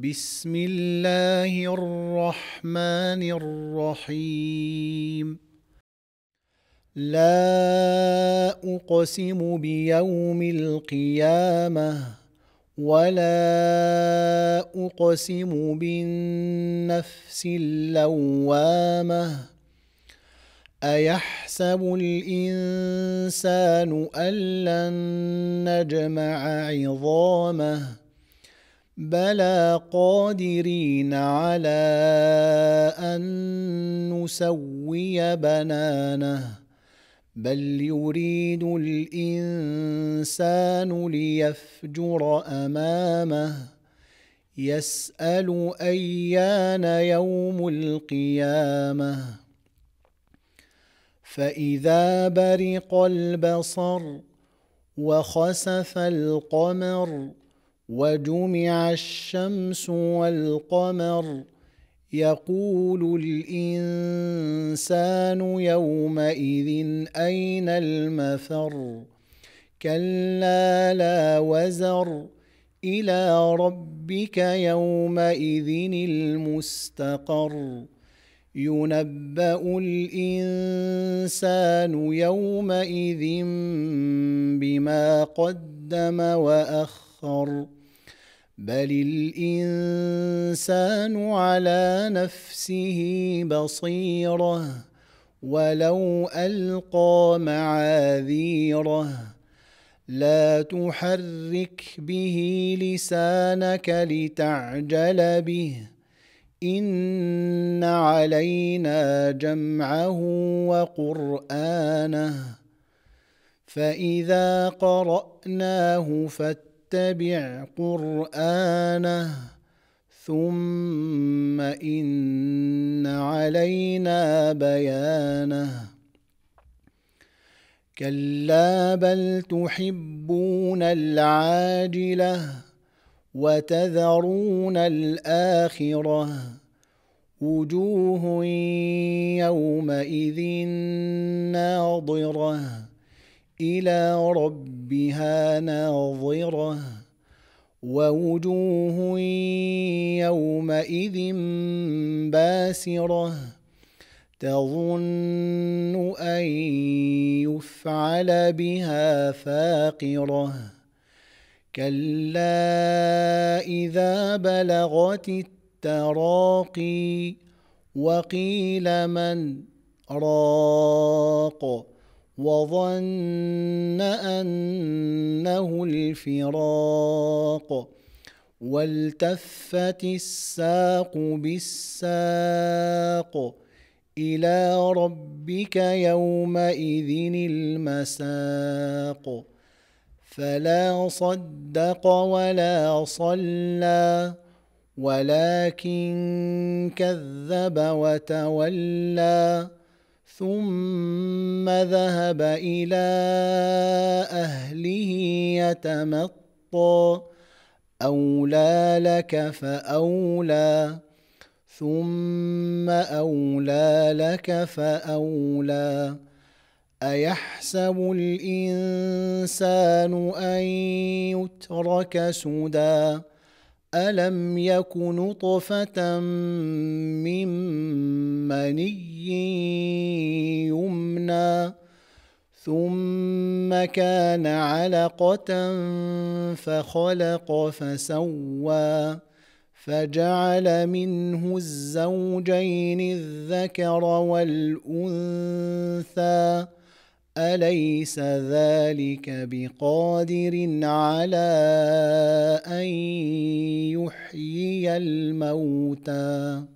بسم الله الرحمن الرحيم لا اقسم بيوم القيامه ولا اقسم بالنفس اللوامه ايحسب الانسان ان لن نجمع عظامه بلى قادرين على ان نسوي بنانه بل يريد الانسان ليفجر امامه يسال ايان يوم القيامه فاذا برق البصر وخسف القمر وجمع الشمس والقمر يقول الانسان يومئذ اين المفر كلا لا وزر الى ربك يومئذ المستقر ينبأ الإنسان يومئذ بما قدم وأخر أكثر بل الإنسان على نفسه بصيرة ولو ألقى معاذيره لا تحرك به لسانك لتعجل به إن علينا جمعه وقرآنه فإذا قرأناه فاتبع واتبع قرانه ثم ان علينا بيانه كلا بل تحبون العاجله وتذرون الاخره وجوه يومئذ ناضره إلى ربها ناظرة ووجوه يومئذ باسرة تظن أن يفعل بها فاقرة كلا إذا بلغت التراقي وقيل من راق وظن انه الفراق والتفت الساق بالساق الى ربك يومئذ المساق فلا صدق ولا صلى ولكن كذب وتولى ثم ذهب الى اهله يتمطى اولى لك فاولى ثم اولى لك فاولى ايحسب الانسان ان يترك سدى ألم يك نطفة من مني يمنى ثم كان علقة فخلق فسوى فجعل منه الزوجين الذكر والأنثى اليس ذلك بقادر على ان يحيي الموتى